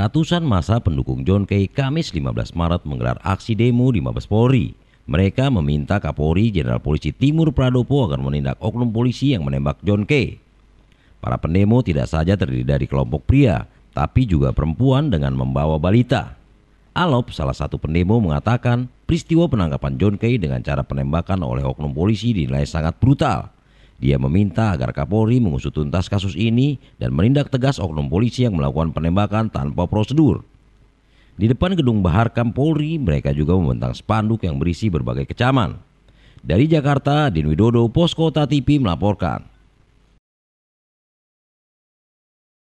Ratusan masa pendukung John Kay Kamis 15 Maret menggelar aksi demo di Mabes Polri. Mereka meminta Kapolri Jenderal Polisi Timur Pradopo agar menindak oknum polisi yang menembak John Kay. Para pendemo tidak saja terdiri dari kelompok pria, tapi juga perempuan dengan membawa balita. Alop, salah satu pendemo mengatakan peristiwa penangkapan John Kay dengan cara penembakan oleh oknum polisi dinilai sangat brutal dia meminta agar Kapolri mengusut tuntas kasus ini dan menindak tegas oknum polisi yang melakukan penembakan tanpa prosedur. Di depan gedung Bahar Polri, mereka juga membentang spanduk yang berisi berbagai kecaman. Dari Jakarta, Din Widodo, Posko TV melaporkan.